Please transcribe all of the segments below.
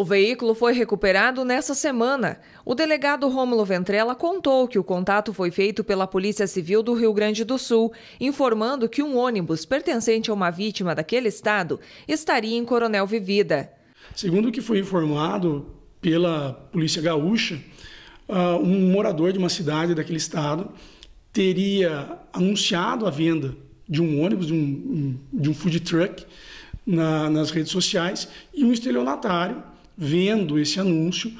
O veículo foi recuperado nessa semana. O delegado Rômulo Ventrella contou que o contato foi feito pela Polícia Civil do Rio Grande do Sul, informando que um ônibus pertencente a uma vítima daquele estado estaria em Coronel Vivida. Segundo o que foi informado pela Polícia Gaúcha, ah, um morador de uma cidade daquele estado teria anunciado a venda de um ônibus, de um, de um food truck, na, nas redes sociais, e um estelionatário vendo esse anúncio,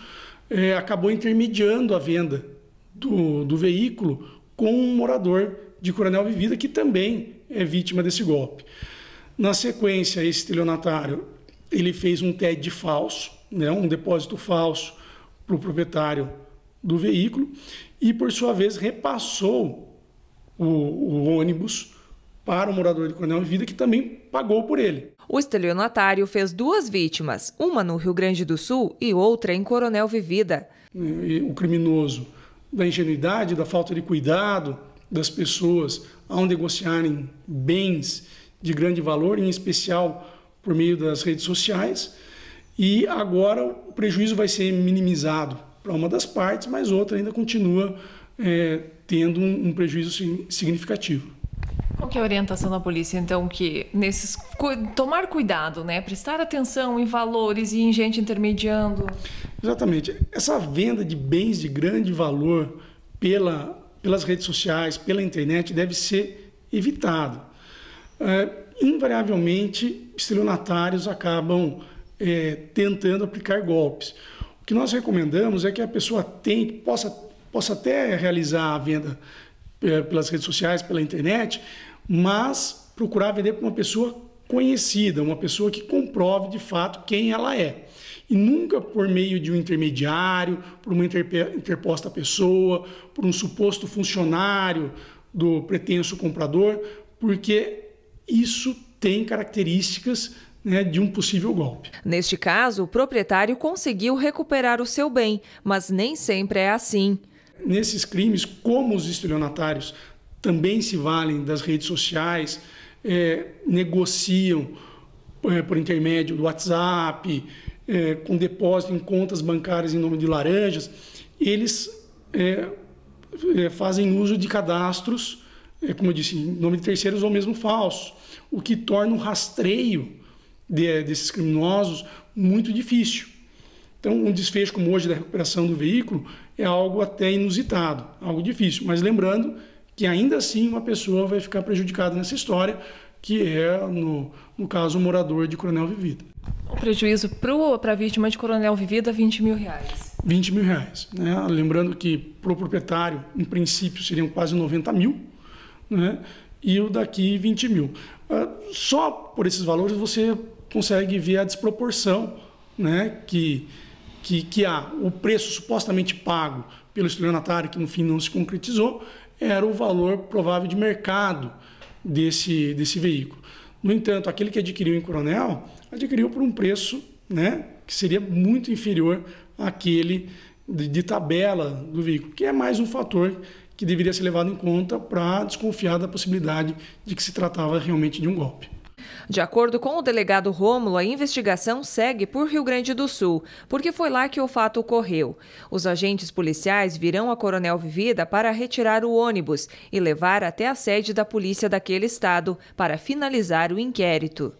é, acabou intermediando a venda do, do veículo com um morador de Coronel Vivida que também é vítima desse golpe. Na sequência, esse estelionatário ele fez um TED falso, né, um depósito falso para o proprietário do veículo e, por sua vez, repassou o, o ônibus para o morador de Coronel Vivida que também pagou por ele. O estelionatário fez duas vítimas, uma no Rio Grande do Sul e outra em Coronel Vivida. O criminoso, da ingenuidade, da falta de cuidado das pessoas ao negociarem bens de grande valor, em especial por meio das redes sociais, e agora o prejuízo vai ser minimizado para uma das partes, mas outra ainda continua é, tendo um prejuízo significativo. Qual que é a orientação da polícia, então, que nesses cu tomar cuidado, né, prestar atenção em valores e em gente intermediando? Exatamente. Essa venda de bens de grande valor pela, pelas redes sociais, pela internet, deve ser evitado. É, invariavelmente, estelionatários acabam é, tentando aplicar golpes. O que nós recomendamos é que a pessoa tem, possa, possa até realizar a venda é, pelas redes sociais, pela internet, mas procurar vender para uma pessoa conhecida, uma pessoa que comprove de fato quem ela é. E nunca por meio de um intermediário, por uma interposta pessoa, por um suposto funcionário do pretenso comprador, porque isso tem características né, de um possível golpe. Neste caso, o proprietário conseguiu recuperar o seu bem, mas nem sempre é assim nesses crimes, como os estelionatários também se valem das redes sociais, é, negociam é, por intermédio do WhatsApp, é, com depósito em contas bancárias em nome de laranjas, eles é, é, fazem uso de cadastros, é, como eu disse, em nome de terceiros ou mesmo falsos, o que torna o rastreio de, desses criminosos muito difícil. Então, um desfecho como hoje da recuperação do veículo é algo até inusitado, algo difícil. Mas lembrando que ainda assim uma pessoa vai ficar prejudicada nessa história, que é, no, no caso, o um morador de Coronel Vivida. O prejuízo para a vítima de Coronel Vivida, 20 mil reais. 20 mil reais. Né? Lembrando que para o proprietário, em princípio, seriam quase 90 mil, né? e o daqui 20 mil. Ah, só por esses valores você consegue ver a desproporção né? que que, que há o preço supostamente pago pelo estelionatário, que no fim não se concretizou, era o valor provável de mercado desse, desse veículo. No entanto, aquele que adquiriu em Coronel, adquiriu por um preço né, que seria muito inferior àquele de, de tabela do veículo, que é mais um fator que deveria ser levado em conta para desconfiar da possibilidade de que se tratava realmente de um golpe. De acordo com o delegado Rômulo, a investigação segue por Rio Grande do Sul, porque foi lá que o fato ocorreu. Os agentes policiais virão a Coronel Vivida para retirar o ônibus e levar até a sede da polícia daquele estado para finalizar o inquérito.